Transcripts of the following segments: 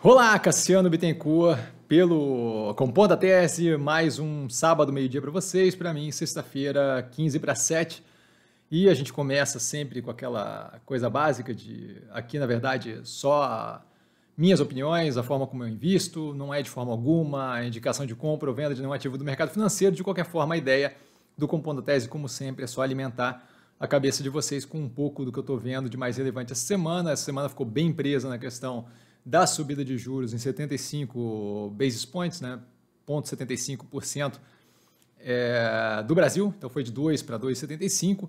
Olá, Cassiano Bittencourt, pelo Compor Tese, mais um sábado, meio-dia para vocês, para mim, sexta-feira, 15 para 7. E a gente começa sempre com aquela coisa básica de aqui, na verdade, só minhas opiniões, a forma como eu invisto, não é de forma alguma a indicação de compra ou venda de nenhum ativo do mercado financeiro. De qualquer forma, a ideia do Compondo a Tese, como sempre, é só alimentar a cabeça de vocês com um pouco do que eu estou vendo de mais relevante essa semana. Essa semana ficou bem presa na questão da subida de juros em 75 basis points, né, 0,75% é, do Brasil, então foi de 2 para 2,75%.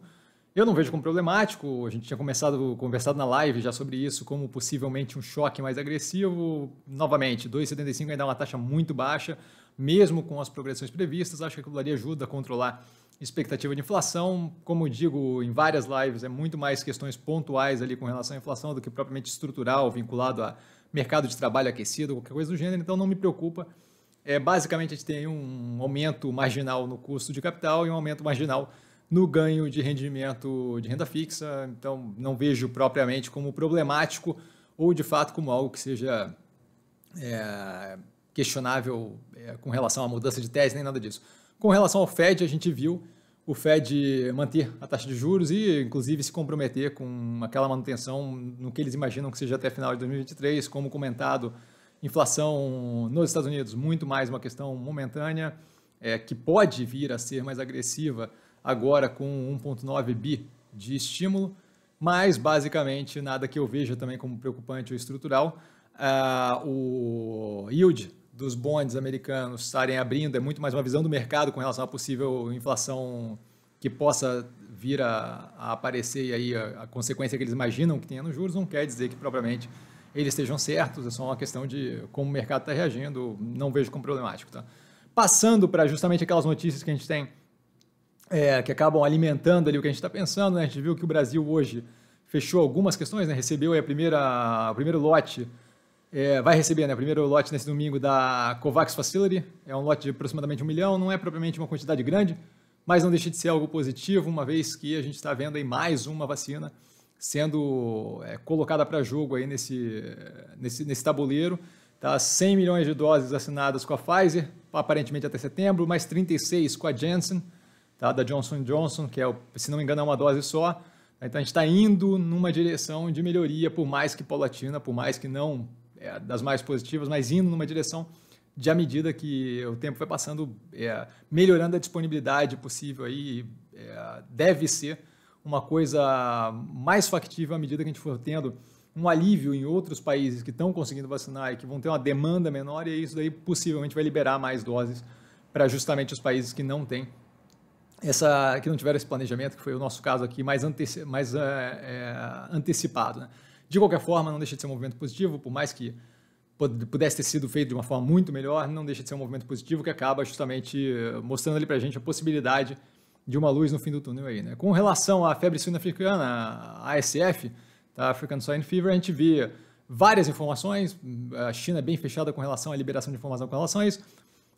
Eu não vejo como problemático, a gente tinha começado, conversado na live já sobre isso, como possivelmente um choque mais agressivo. Novamente, 2,75 ainda é uma taxa muito baixa, mesmo com as progressões previstas, acho que aquilo ali ajuda a controlar expectativa de inflação. Como eu digo em várias lives, é muito mais questões pontuais ali com relação à inflação do que propriamente estrutural, vinculado a mercado de trabalho aquecido, qualquer coisa do gênero, então não me preocupa. É, basicamente, a gente tem um aumento marginal no custo de capital e um aumento marginal no ganho de rendimento de renda fixa, então não vejo propriamente como problemático ou de fato como algo que seja é, questionável é, com relação à mudança de tese, nem nada disso. Com relação ao Fed, a gente viu o Fed manter a taxa de juros e, inclusive, se comprometer com aquela manutenção no que eles imaginam que seja até final de 2023, como comentado, inflação nos Estados Unidos muito mais uma questão momentânea, é, que pode vir a ser mais agressiva agora com 1,9 bi de estímulo, mas basicamente nada que eu veja também como preocupante ou estrutural. Uh, o yield dos bonds americanos estarem abrindo, é muito mais uma visão do mercado com relação à possível inflação que possa vir a, a aparecer e aí a, a, consequência que eles imaginam que tenha nos juros, não quer dizer que propriamente eles estejam certos, é só uma questão de como o mercado está reagindo, não vejo como problemático. Tá? Passando para justamente aquelas notícias que a gente tem, é, que acabam alimentando ali o que a gente está pensando, né? a gente viu que o Brasil hoje fechou algumas questões, né? recebeu a primeira, o primeiro lote é, vai receber, né? Primeiro lote nesse domingo da COVAX Facility. É um lote de aproximadamente um milhão, não é propriamente uma quantidade grande, mas não deixa de ser algo positivo, uma vez que a gente está vendo aí mais uma vacina sendo é, colocada para jogo aí nesse, nesse, nesse tabuleiro. Tá? 100 milhões de doses assinadas com a Pfizer, aparentemente até setembro, mais 36 com a Janssen, tá? da Johnson Johnson, que é, se não me engano, é uma dose só. Então a gente está indo numa direção de melhoria, por mais que paulatina, por mais que não é, das mais positivas, mas indo numa direção de à medida que o tempo vai passando, é, melhorando a disponibilidade possível aí, é, deve ser uma coisa mais factível à medida que a gente for tendo um alívio em outros países que estão conseguindo vacinar e que vão ter uma demanda menor, e isso daí possivelmente vai liberar mais doses para justamente os países que não têm essa que não tiveram esse planejamento, que foi o nosso caso aqui mais, anteci mais é, é antecipado. Né? De qualquer forma, não deixa de ser um movimento positivo, por mais que pudesse ter sido feito de uma forma muito melhor, não deixa de ser um movimento positivo que acaba justamente eh, mostrando ali a gente a possibilidade de uma luz no fim do túnel aí, né? Com relação à febre suína africana, a ASF, tá? African Swine Fever, a gente via várias informações, a China é bem fechada com relação à liberação de informação com relação a isso,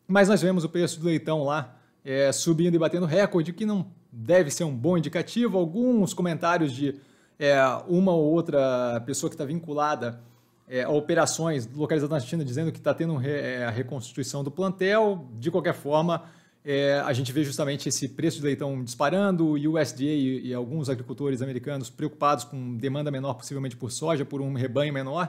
mas nós vemos o preço do leitão lá é, subindo e batendo recorde, que não deve ser um bom indicativo. Alguns comentários de é, uma ou outra pessoa que está vinculada é, a operações localizadas na China dizendo que está tendo re, é, a reconstituição do plantel. De qualquer forma, é, a gente vê justamente esse preço de leitão disparando e o USDA e, e alguns agricultores americanos preocupados com demanda menor, possivelmente por soja, por um rebanho menor.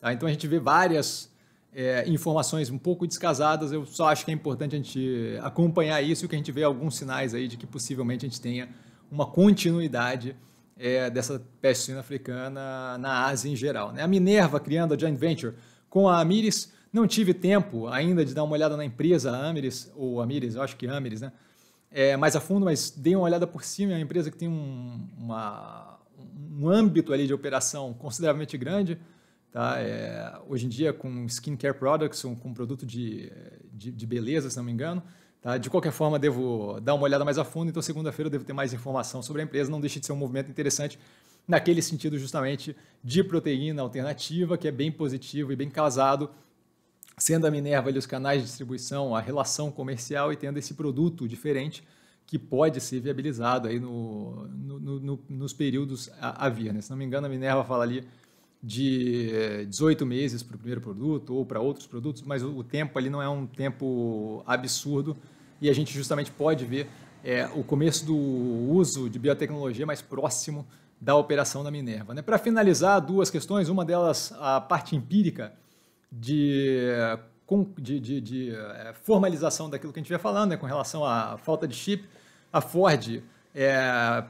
Tá? Então a gente vê várias. É, informações um pouco descasadas, eu só acho que é importante a gente acompanhar isso e que a gente vê alguns sinais aí de que possivelmente a gente tenha uma continuidade é, dessa peste suína africana na Ásia em geral. Né? A Minerva, criando a joint venture com a Amiris, não tive tempo ainda de dar uma olhada na empresa Amiris, ou Amiris, eu acho que Amiris, né? É, mais a fundo, mas dei uma olhada por cima, é uma empresa que tem um, uma, um âmbito ali de operação consideravelmente grande, Tá? É, hoje em dia, com skincare products, com, com produto de, de, de, beleza, se não me engano, Tá? De qualquer forma, devo dar uma olhada mais a fundo, então segunda-feira eu devo ter mais informação sobre a empresa. Não deixe de ser um movimento interessante naquele sentido justamente de proteína alternativa, que é bem positivo e bem casado, sendo a Minerva ali os canais de distribuição, a relação comercial e tendo esse produto diferente que pode ser viabilizado aí no, no, no nos períodos a, a vir. Né? Se não me engano, a Minerva fala ali de 18 eh, meses para o primeiro produto ou para outros produtos, mas o tempo ali não é um tempo absurdo e a gente justamente pode ver é, o começo do uso de biotecnologia mais próximo da operação da Minerva. Né? Para finalizar, duas questões, uma delas a parte empírica de, eh, de, de, de formalização daquilo que a gente vai falando né, com relação à falta de chip. A Ford está é,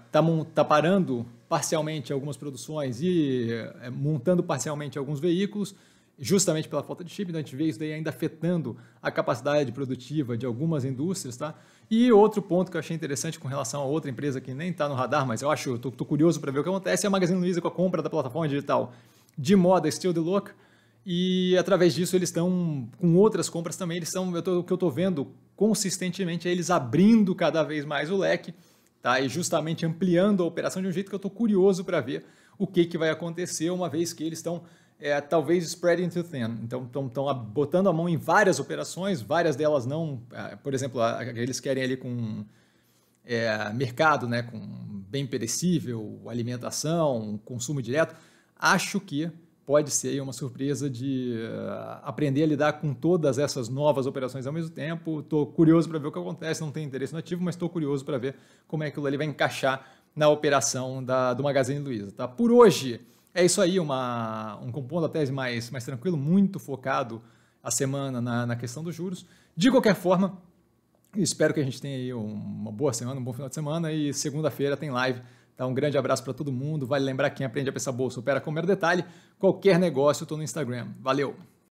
tá parando parcialmente algumas produções e eh, montando parcialmente alguns veículos, justamente pela falta de chip, então a gente vê isso daí ainda afetando a capacidade produtiva de algumas indústrias, tá? E outro ponto que eu achei interessante com relação a outra empresa que nem está no radar, mas eu acho, tô, tô curioso para ver o que acontece, é a Magazine Luiza com a compra da plataforma digital de moda Still the Look, e através disso eles estão com outras compras também, eles estão, o que eu estou vendo consistentemente é eles abrindo cada vez mais o leque, tá? E justamente ampliando a operação de um jeito que eu estou curioso para ver o que, que vai acontecer, uma vez que eles estão é, talvez spreading too thin. Então, estão botando a mão em várias operações, várias delas não. É, por exemplo, eles querem ali com é, mercado, né, com bem perecível, alimentação, consumo direto. Acho que pode ser uma surpresa de uh, aprender a lidar com todas essas novas operações ao mesmo tempo. Estou curioso para ver o que acontece, não tenho interesse no ativo, mas estou curioso para ver como é que aquilo vai encaixar na operação da, do Magazine Luiza. Tá? Por hoje, é isso aí, uma, um compondo da tese mais, mais tranquilo, muito focado a semana na, na questão dos juros. De qualquer forma, espero que a gente tenha aí uma boa semana, um bom final de semana e segunda-feira tem live então, um grande abraço para todo mundo. Vale lembrar quem aprende a pensar bolsa, opera com mero detalhe. Qualquer negócio, eu estou no Instagram. Valeu!